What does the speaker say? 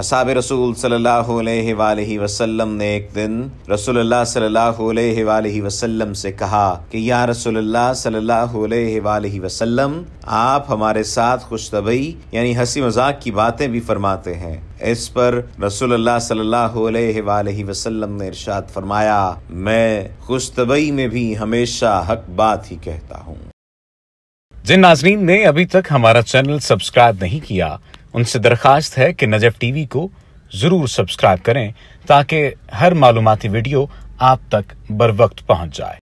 असाब रसूल सल्लल्लाहु अलैहि वसल्लम ने एक दिन रसोल्ला सल्लल्लाहु अलैहि वसल्लम से कहा कि या रसोल्ला सल्लल्लाहु अलैहि वसल्लम आप हमारे साथ खुशतबई यानी हंसी मजाक की बातें भी फरमाते हैं इस पर रसोल्ला सल्लल्लाहु अलैहि वसल्लम ने इरशाद फरमाया मैं खुशतबई में भी हमेशा हक बात ही कहता हूँ जिन नाजरीन ने अभी तक हमारा चैनल सब्सक्राइब नहीं किया उनसे दरख्वास्त है कि नजफ टीवी को ज़रूर सब्सक्राइब करें ताकि हर मालूमती वीडियो आप तक बर वक्त पहुंच जाए